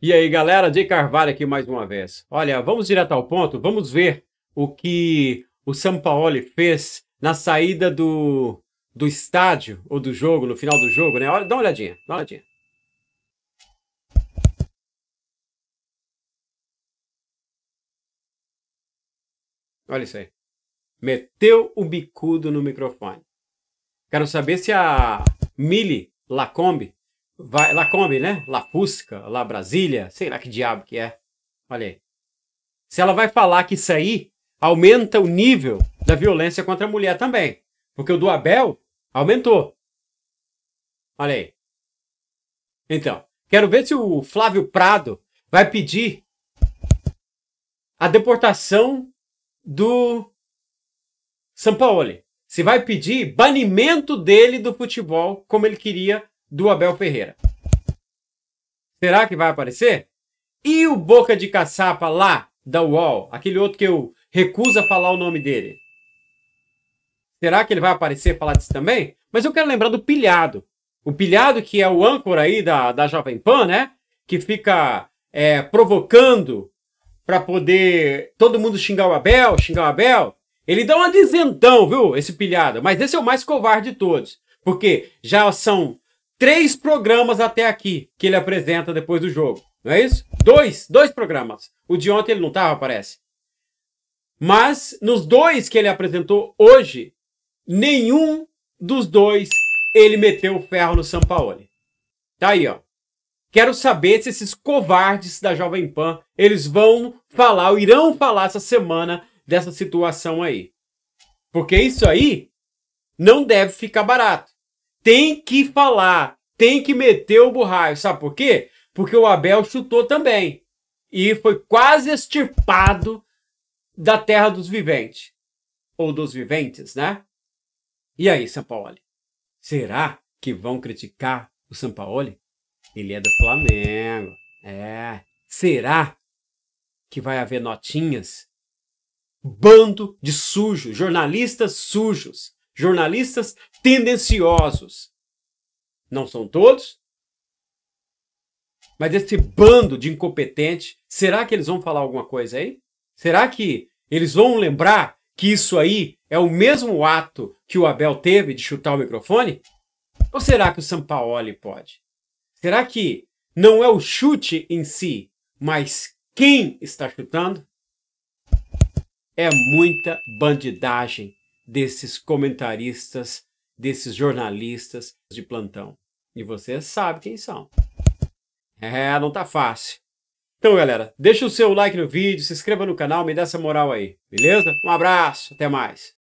E aí, galera, Jay Carvalho aqui mais uma vez. Olha, vamos direto ao ponto, vamos ver o que o Sampaoli fez na saída do, do estádio ou do jogo, no final do jogo, né? Olha, dá uma olhadinha, dá uma olhadinha. Olha isso aí. Meteu o bicudo no microfone. Quero saber se a Mili Lacombe Vai, lá come, né? Lá Fusca, lá Brasília, sei lá que diabo que é. Olha aí. Se ela vai falar que isso aí aumenta o nível da violência contra a mulher também. Porque o do Abel aumentou. Olha aí. Então, quero ver se o Flávio Prado vai pedir a deportação do Sampaoli. Se vai pedir banimento dele do futebol, como ele queria do Abel Ferreira. Será que vai aparecer? E o boca de caçapa lá da UOL, aquele outro que eu recuso a falar o nome dele? Será que ele vai aparecer falar disso também? Mas eu quero lembrar do pilhado. O pilhado que é o âncora aí da, da Jovem Pan, né? Que fica é, provocando para poder todo mundo xingar o Abel, xingar o Abel. Ele dá uma dizentão, viu? Esse pilhado. Mas esse é o mais covarde de todos. Porque já são três programas até aqui que ele apresenta depois do jogo. Não é isso? Dois, dois programas. O de ontem ele não estava, parece. Mas nos dois que ele apresentou hoje, nenhum dos dois ele meteu o ferro no Sampaoli. Tá aí, ó. Quero saber se esses covardes da Jovem Pan, eles vão falar, ou irão falar essa semana dessa situação aí. Porque isso aí não deve ficar barato tem que falar, tem que meter o burraio. Sabe por quê? Porque o Abel chutou também. E foi quase extirpado da terra dos viventes. Ou dos viventes, né? E aí, Sampaoli? Será que vão criticar o Sampaoli? Ele é do Flamengo. É. Será que vai haver notinhas? Bando de sujos, jornalistas sujos jornalistas tendenciosos. Não são todos, mas esse bando de incompetente, será que eles vão falar alguma coisa aí? Será que eles vão lembrar que isso aí é o mesmo ato que o Abel teve de chutar o microfone? Ou será que o Sampaoli pode? Será que não é o chute em si, mas quem está chutando? É muita bandidagem desses comentaristas, desses jornalistas de plantão. E você sabe quem são. É, não tá fácil. Então, galera, deixa o seu like no vídeo, se inscreva no canal, me dá essa moral aí, beleza? Um abraço, até mais.